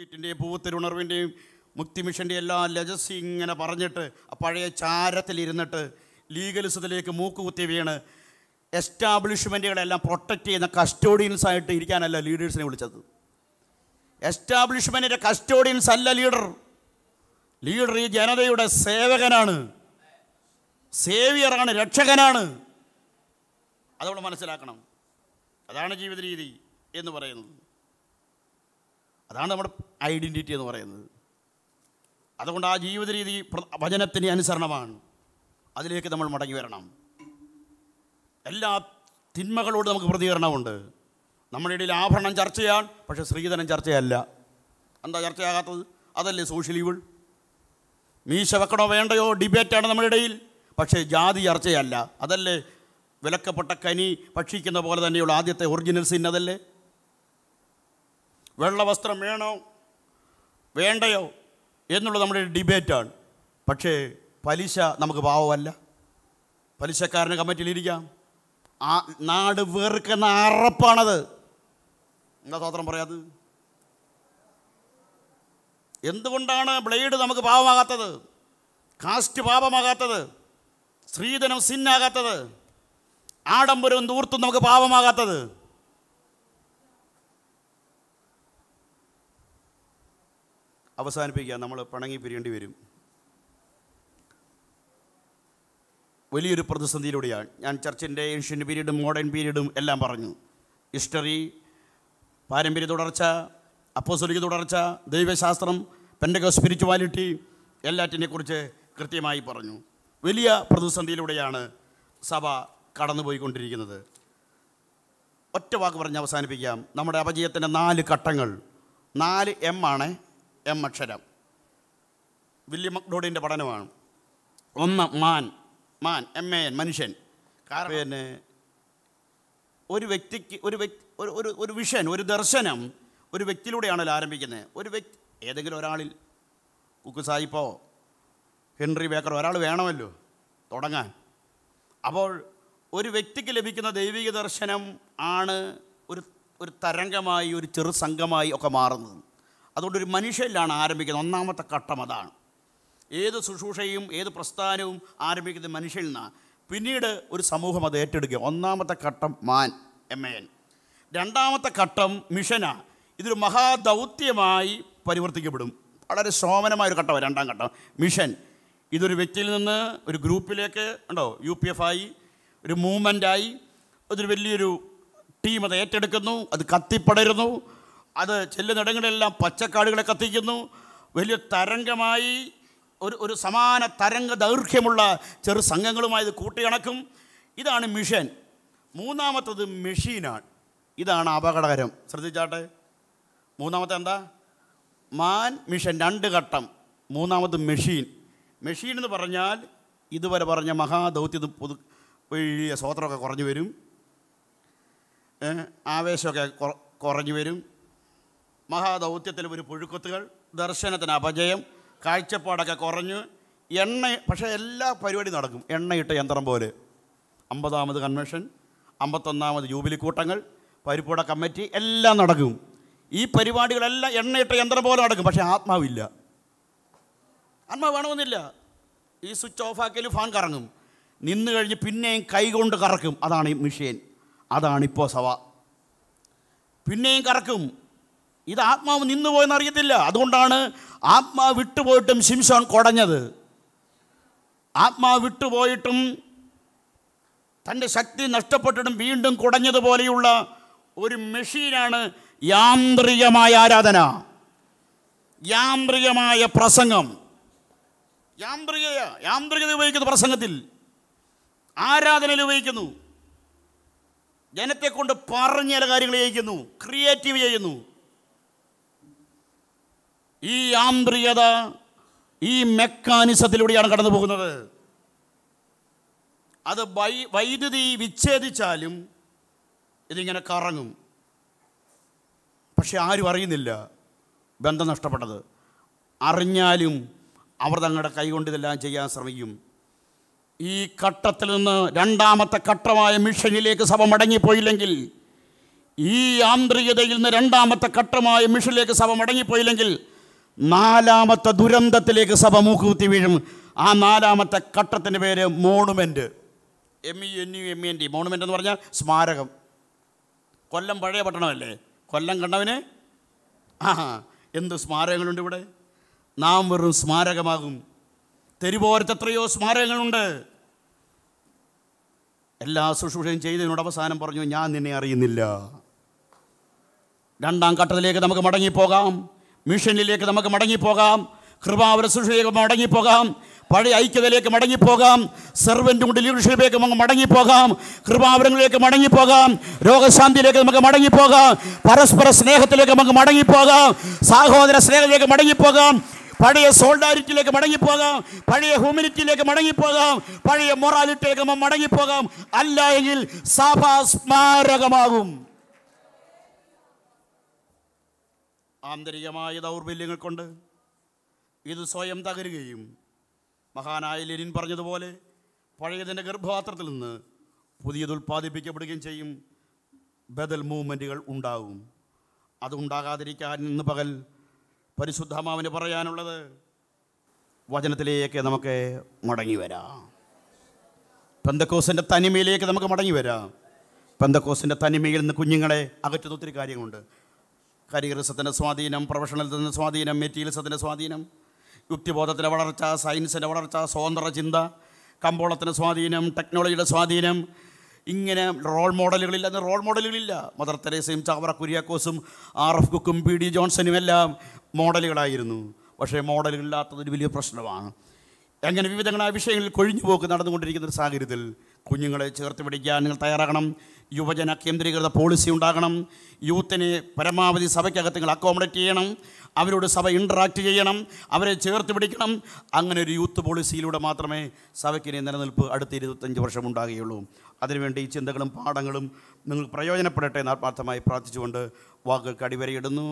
സ്റ്റിറ്റിൻ്റെയും ഭൂവത്തിരുണർവിൻ്റെയും മുക്തി മിഷൻ്റെ എല്ലാ ലജസി ഇങ്ങനെ പറഞ്ഞിട്ട് പഴയ ചാരത്തിലിരുന്നിട്ട് ലീഗലിസത്തിലേക്ക് മൂക്കുകുത്തി വീണ് എസ്റ്റാബ്ലിഷ്മെൻറ്റുകളെല്ലാം പ്രൊട്ടക്റ്റ് ചെയ്യുന്ന കസ്റ്റോഡിയൻസ് ആയിട്ട് ഇരിക്കാനല്ല ലീഡേഴ്സിനെ വിളിച്ചത് എസ്റ്റാബ്ലിഷ്മെൻറ്റിൻ്റെ കസ്റ്റോഡിയൻസ് അല്ല ലീഡർ ലീഡർ ഈ ജനതയുടെ സേവകനാണ് സേവിയറാണ് രക്ഷകനാണ് അതുകൊണ്ട് മനസ്സിലാക്കണം അതാണ് ജീവിത രീതി എന്ന് പറയുന്നത് അതാണ് നമ്മുടെ ഐഡൻറ്റിറ്റി എന്ന് പറയുന്നത് അതുകൊണ്ട് ആ ജീവിത രീതി അനുസരണമാണ് അതിലേക്ക് നമ്മൾ മടങ്ങി വരണം എല്ലാ തിന്മകളോട് നമുക്ക് പ്രതികരണമുണ്ട് നമ്മുടെ ഇടയിൽ ആഭരണം ചർച്ച ചെയ്യാൻ പക്ഷേ സ്ത്രീധനം ചർച്ചയല്ല എന്താ ചർച്ചയാകാത്തത് അതല്ലേ സോഷ്യൽ ഇവിൾ മീശ വെക്കണോ വേണ്ടയോ ഡിബേറ്റാണ് നമ്മുടെ ഇടയിൽ പക്ഷേ ജാതി ചർച്ചയല്ല അതല്ലേ വിലക്കപ്പെട്ട കനി ഭക്ഷിക്കുന്ന പോലെ തന്നെയുള്ള ആദ്യത്തെ ഒറിജിനൽ സിൻ അതല്ലേ വെള്ളവസ്ത്രം വേണോ വേണ്ടയോ എന്നുള്ളത് നമ്മുടെ ഡിബേറ്റാണ് പക്ഷേ പലിശ നമുക്ക് പാവമല്ല പലിശക്കാരനെ കമ്മിറ്റിയിലിരിക്കാം ആ നാട് വേർക്കുന്ന അറപ്പാണത് എന്താ സ്വാത്രം പറയാത് എന്തുകൊണ്ടാണ് ബ്ലേഡ് നമുക്ക് പാപമാകാത്തത് കാസ്റ്റ് പാപമാകാത്തത് സ്ത്രീധനം സിന്നാകാത്തത് ആഡംബരവും ദൂർത്തും നമുക്ക് പാപമാകാത്തത് അവസാനിപ്പിക്കുക നമ്മൾ പണങ്ങി പിരിയേണ്ടി വരും വലിയൊരു പ്രതിസന്ധിയിലൂടെയാണ് ഞാൻ ചർച്ചിൻ്റെ ഏഷ്യൻ പീരീഡും മോഡേൺ പീരീഡും എല്ലാം പറഞ്ഞു ഹിസ്റ്ററി പാരമ്പര്യ തുടർച്ച അപ്പോസോലിക തുടർച്ച ദൈവശാസ്ത്രം പെൻഡക സ്പിരിച്വാലിറ്റി എല്ലാറ്റിനെക്കുറിച്ച് കൃത്യമായി പറഞ്ഞു വലിയ പ്രതിസന്ധിയിലൂടെയാണ് സഭ കടന്നുപോയിക്കൊണ്ടിരിക്കുന്നത് ഒറ്റ വാക്ക് പറഞ്ഞ് അവസാനിപ്പിക്കാം നമ്മുടെ അപജയത്തിൻ്റെ നാല് ഘട്ടങ്ങൾ നാല് എം ആണ് എം അക്ഷരം വില്യം മക്ഡോഡിൻ്റെ പഠനമാണ് ഒന്ന് man man M A N മനുഷ്യൻ കാരണം പിന്നെ ഒരു വ്യക്തിക്ക് ഒരു വ്യക്തി ഒരു ഒരു ഒരു വിഷൻ ഒരു ദർശനം ഒരു വ്യക്തിയിലൂടെയാണല്ലോ ആരംഭിക്കുന്നത് ഒരു വ്യക്തി ഏതെങ്കിലും ഒരാളിൽ കുക്കുസായിപ്പോ ഹെൻറി ബേക്കർ ഒരാൾ വേണമല്ലോ തുടങ്ങാൻ അപ്പോൾ ഒരു വ്യക്തിക്ക് ലഭിക്കുന്ന ദൈവിക ദർശനം ആണ് ഒരു ഒരു തരംഗമായി ഒരു ചെറു സംഘമായി ഒക്കെ മാറുന്നത് അതുകൊണ്ട് ഒരു മനുഷ്യനിലാണ് ആരംഭിക്കുന്നത് ഒന്നാമത്തെ ഘട്ടം അതാണ് ഏത് ശുശ്രൂഷയും ഏത് പ്രസ്ഥാനവും ആരംഭിക്കുന്നത് മനുഷ്യനിൽ നിന്നാണ് പിന്നീട് ഒരു സമൂഹം അത് ഏറ്റെടുക്കുക ഒന്നാമത്തെ ഘട്ടം മാൻ എം എ എൻ രണ്ടാമത്തെ ഘട്ടം മിഷനാണ് ഇതൊരു മഹാദൗത്യമായി പരിവർത്തിക്കപ്പെടും വളരെ ശോഭനമായൊരു ഘട്ടമാണ് രണ്ടാം ഘട്ടം മിഷൻ ഇതൊരു വ്യക്തിയിൽ നിന്ന് ഒരു ഗ്രൂപ്പിലേക്ക് ഉണ്ടോ യു പി എഫ് ആയി ഒരു മൂവ്മെൻ്റായി അതൊരു വലിയൊരു ടീം അത് ഏറ്റെടുക്കുന്നു അത് കത്തിപ്പടരുന്നു അത് ചെല്ലുന്നിടങ്ങളിലെല്ലാം പച്ചക്കാടുകളെ കത്തിക്കുന്നു വലിയ തരംഗമായി ഒരു ഒരു സമാന തരംഗ ദൈർഘ്യമുള്ള ചെറു സംഘങ്ങളുമായി ഇത് കൂട്ടിയിണക്കും ഇതാണ് മിഷൻ മൂന്നാമത്തത് മെഷീനാണ് ഇതാണ് അപകടകരം ശ്രദ്ധിച്ചാട്ടെ മൂന്നാമത്തെ എന്താ മാൻ മിഷൻ രണ്ട് ഘട്ടം മൂന്നാമത് മെഷീൻ മെഷീൻ എന്ന് പറഞ്ഞാൽ ഇതുവരെ പറഞ്ഞ മഹാദൗത്യം പുതു വഴിയ സ്വോത്രമൊക്കെ കുറഞ്ഞു വരും ആവേശമൊക്കെ കുറഞ്ഞു വരും മഹാദൗത്യത്തിൽ ഒരു പുഴുക്കുത്തുകൾ ദർശനത്തിന് അപജയം കാഴ്ചപ്പാടൊക്കെ കുറഞ്ഞു എണ്ണ പക്ഷേ എല്ലാ പരിപാടി നടക്കും എണ്ണയിട്ട യന്ത്രം പോലെ അമ്പതാമത് കൺവെൻഷൻ അമ്പത്തൊന്നാമത് ജൂബിലി കൂട്ടങ്ങൾ പരിപ്പുട കമ്മിറ്റി എല്ലാം നടക്കും ഈ പരിപാടികളെല്ലാം എണ്ണയിട്ട യന്ത്രം പോലെ നടക്കും പക്ഷേ ആത്മാവില്ല ആത്മാവ് വേണമെന്നില്ല ഈ സ്വിച്ച് ഓഫ് ആക്കിയാൽ ഫാൻ കറങ്ങും നിന്ന് കഴിഞ്ഞ് പിന്നെയും കൈകൊണ്ട് കറക്കും അതാണ് ഈ മിഷീൻ അതാണിപ്പോൾ സവ പിന്നെയും കറക്കും ഇത് ആത്മാവ് നിന്നുപോയെന്ന് അറിയത്തില്ല അതുകൊണ്ടാണ് ആത്മാവ് വിട്ടുപോയിട്ടും ശിംഷോൻ കുടഞ്ഞത് ആത്മാവ് വിട്ടുപോയിട്ടും തൻ്റെ ശക്തി നഷ്ടപ്പെട്ടിട്ടും വീണ്ടും കുടഞ്ഞതുപോലെയുള്ള ഒരു മെഷീനാണ് യാന്ത്രികമായ ആരാധന യാന്ത്രികമായ പ്രസംഗം യാന്ത്രിക യാന്ത്രികത ഉപയോഗിക്കുന്നു പ്രസംഗത്തിൽ ആരാധനയിൽ ഉപയോഗിക്കുന്നു ജനത്തെക്കൊണ്ട് പറഞ്ഞ ചില കാര്യങ്ങൾ ചെയ്യിക്കുന്നു ക്രിയേറ്റീവ് ചെയ്യുന്നു ഈ ആന്ത്രികത ഈ മെക്കാനിസത്തിലൂടെയാണ് കടന്നു പോകുന്നത് അത് വൈ വൈദ്യുതി വിച്ഛേദിച്ചാലും ഇതിങ്ങനെ കറങ്ങും പക്ഷെ ആരും അറിയുന്നില്ല ബന്ധം നഷ്ടപ്പെട്ടത് അറിഞ്ഞാലും അവർ തങ്ങളുടെ കൈകൊണ്ട് ഇതെല്ലാം ചെയ്യാൻ ശ്രമിക്കും ഈ ഘട്ടത്തിൽ നിന്ന് രണ്ടാമത്തെ ഘട്ടമായ മിഷനിലേക്ക് സഭ മടങ്ങിപ്പോയില്ലെങ്കിൽ ഈ ആന്ത്രികതയിൽ നിന്ന് രണ്ടാമത്തെ ഘട്ടമായ മിഷനിലേക്ക് സഭ മടങ്ങിപ്പോയില്ലെങ്കിൽ നാലാമത്തെ ദുരന്തത്തിലേക്ക് സഭ മൂക്കുകുത്തി വീഴും ആ നാലാമത്തെ ഘട്ടത്തിൻ്റെ പേര് monument M E e N U M E e N D monument എന്ന് പറഞ്ഞാൽ സ്മാരകം കൊല്ലം പഴയ പട്ടണമല്ലേ കൊല്ലം കണ്ടവന് ആ എന്ത് സ്മാരകങ്ങളുണ്ട് ഇവിടെ നാം വെറും സ്മാരകമാകും തെരുവോരത്ത് എത്രയോ സ്മാരകങ്ങളുണ്ട് എല്ലാ ശുശ്രൂഷയും ചെയ്തതിനോട് അവസാനം പറഞ്ഞു ഞാൻ നിന്നെ അറിയുന്നില്ല രണ്ടാം ഘട്ടത്തിലേക്ക് നമുക്ക് മടങ്ങിപ്പോകാം മിഷനിലേക്ക് നമുക്ക് മടങ്ങിപ്പോകാം കൃപാവരസുഷിലേക്ക് മടങ്ങിപ്പോകാം പഴയ ഐക്യതയിലേക്ക് മടങ്ങിപ്പോകാം സെർവൻ്റ് കൊണ്ട് ലീഡർഷിപ്പിലേക്ക് നമുക്ക് മടങ്ങിപ്പോകാം കൃപാവരങ്ങളിലേക്ക് മടങ്ങിപ്പോകാം രോഗശാന്തിയിലേക്ക് നമുക്ക് മടങ്ങിപ്പോകാം പരസ്പര സ്നേഹത്തിലേക്ക് നമുക്ക് മടങ്ങിപ്പോകാം സഹോദര സ്നേഹത്തിലേക്ക് മടങ്ങിപ്പോകാം പഴയ സോൾഡാരിറ്റിയിലേക്ക് മടങ്ങിപ്പോകാം പഴയ ഹ്യൂമിനിറ്റിയിലേക്ക് മടങ്ങിപ്പോകാം പഴയ മൊറാലിറ്റിയിലേക്ക് മടങ്ങിപ്പോകാം അല്ല എങ്കിൽ സഭാ സ്മാരകമാകും ആന്തരികമായ ദൗർബല്യങ്ങൾ കൊണ്ട് ഇത് സ്വയം തകരുകയും മഹാനായ ലെനിൻ പറഞ്ഞതുപോലെ പഴയതിൻ്റെ ഗർഭപാത്രത്തിൽ നിന്ന് പുതിയത് ഉൽപ്പാദിപ്പിക്കപ്പെടുകയും ചെയ്യും ബദൽ മൂവ്മെൻറ്റുകൾ ഉണ്ടാകും അതുണ്ടാകാതിരിക്കാൻ ഇന്ന് പകൽ പരിശുദ്ധമാവിന് പറയാനുള്ളത് വചനത്തിലേക്ക് നമുക്ക് മടങ്ങി വരാം പെന്തക്കോസിൻ്റെ തനിമയിലേക്ക് നമുക്ക് മടങ്ങി വരാം പെന്തക്കോസിൻ്റെ തനിമയിൽ നിന്ന് കുഞ്ഞുങ്ങളെ അകറ്റുന്ന ഒത്തിരി കാര്യങ്ങളുണ്ട് കരിയറിസത്തിൻ്റെ സ്വാധീനം പ്രൊഫഷണലിസത്തിൻ്റെ സ്വാധീനം മെറ്റീരിയൽസത്തിൻ്റെ സ്വാധീനം യുക്തിബോധത്തിൻ്റെ വളർച്ച സയൻസിൻ്റെ വളർച്ച സ്വതന്ത്ര ചിന്ത കമ്പോളത്തിൻ്റെ സ്വാധീനം ടെക്നോളജിയുടെ സ്വാധീനം ഇങ്ങനെ റോൾ മോഡലുകളില്ല എന്ന് റോൾ മോഡലുകളില്ല മദർ തെരേസയും ചാവറ കുര്യാക്കോസും ആർ എഫ് കുക്കും പി ഡി ജോൺസനും എല്ലാം മോഡലുകളായിരുന്നു പക്ഷേ മോഡലുകളില്ലാത്തതൊരു വലിയ പ്രശ്നമാണ് അങ്ങനെ വിവിധങ്ങളായ വിഷയങ്ങളിൽ കൊഴിഞ്ഞു പോക്ക് നടന്നുകൊണ്ടിരിക്കുന്ന ഒരു സാഹചര്യത്തിൽ കുഞ്ഞുങ്ങളെ ചേർത്ത് പിടിക്കാൻ നിങ്ങൾ തയ്യാറാകണം യുവജന കേന്ദ്രീകൃത പോളിസി ഉണ്ടാകണം യൂത്തിനെ പരമാവധി സഭയ്ക്കകത്ത് നിങ്ങൾ അക്കോമഡേറ്റ് ചെയ്യണം അവരോട് സഭ ഇൻട്രാക്ട് ചെയ്യണം അവരെ ചേർത്ത് പിടിക്കണം അങ്ങനെ ഒരു യൂത്ത് പോളിസിയിലൂടെ മാത്രമേ സഭയ്ക്കിനെ നിലനിൽപ്പ് അടുത്ത ഇരുപത്തഞ്ച് വർഷം ഉണ്ടാകുകയുള്ളൂ അതിനുവേണ്ടി ഈ ചിന്തകളും പാഠങ്ങളും നിങ്ങൾക്ക് പ്രയോജനപ്പെടട്ടെ എന്ന് ആത്മാർത്ഥമായി പ്രാർത്ഥിച്ചുകൊണ്ട് വാക്കുകൾക്ക് അടിവരയിടുന്നു